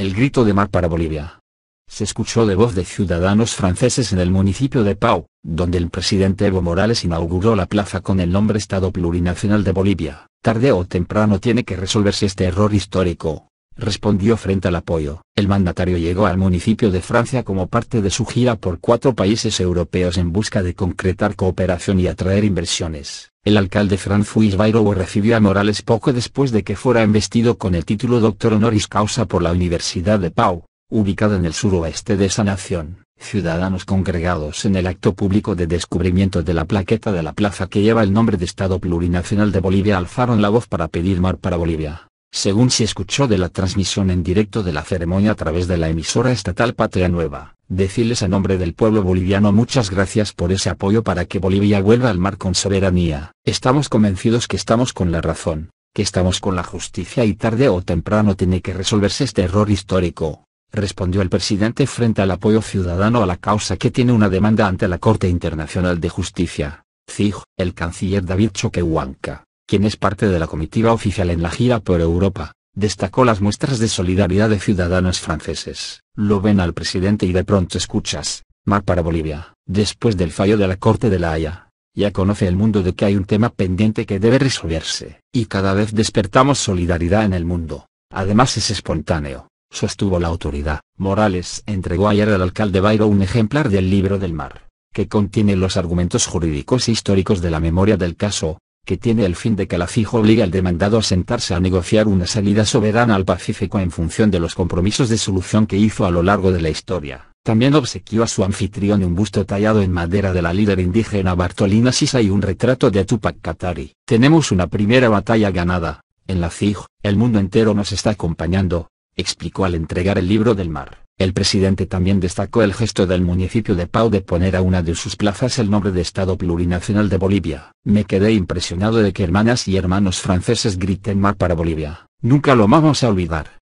El grito de mar para Bolivia. Se escuchó de voz de ciudadanos franceses en el municipio de Pau, donde el presidente Evo Morales inauguró la plaza con el nombre Estado Plurinacional de Bolivia. Tarde o temprano tiene que resolverse este error histórico, respondió frente al apoyo. El mandatario llegó al municipio de Francia como parte de su gira por cuatro países europeos en busca de concretar cooperación y atraer inversiones. El alcalde Franz Bayrou recibió a Morales poco después de que fuera investido con el título doctor honoris causa por la Universidad de Pau, ubicada en el suroeste de esa nación. Ciudadanos congregados en el acto público de descubrimiento de la plaqueta de la plaza que lleva el nombre de Estado Plurinacional de Bolivia alzaron la voz para pedir mar para Bolivia según se escuchó de la transmisión en directo de la ceremonia a través de la emisora estatal Patria Nueva, decirles a nombre del pueblo boliviano muchas gracias por ese apoyo para que Bolivia vuelva al mar con soberanía. Estamos convencidos que estamos con la razón, que estamos con la justicia y tarde o temprano tiene que resolverse este error histórico respondió el presidente frente al apoyo ciudadano a la causa que tiene una demanda ante la Corte Internacional de Justicia, CIG, el canciller David Choquehuanca, quien es parte de la comitiva oficial en la gira por Europa, destacó las muestras de solidaridad de ciudadanos franceses. Lo ven al presidente y de pronto escuchas, mar para Bolivia, después del fallo de la Corte de la Haya. Ya conoce el mundo de que hay un tema pendiente que debe resolverse. Y cada vez despertamos solidaridad en el mundo. Además es espontáneo, sostuvo la autoridad. Morales entregó ayer al alcalde Bayro un ejemplar del libro del mar, que contiene los argumentos jurídicos e históricos de la memoria del caso, que tiene el fin de que la FIJ obligue al demandado a sentarse a negociar una salida soberana al Pacífico en función de los compromisos de solución que hizo a lo largo de la historia. También obsequió a su anfitrión un busto tallado en madera de la líder indígena Bartolina Sisa y un retrato de Tupac Katari. Tenemos una primera batalla ganada, en la CIG, el mundo entero nos está acompañando, explicó al entregar el libro del mar. El presidente también destacó el gesto del municipio de Pau de poner a una de sus plazas el nombre de Estado Plurinacional de Bolivia. Me quedé impresionado de que hermanas y hermanos franceses griten mar para Bolivia, nunca lo vamos a olvidar.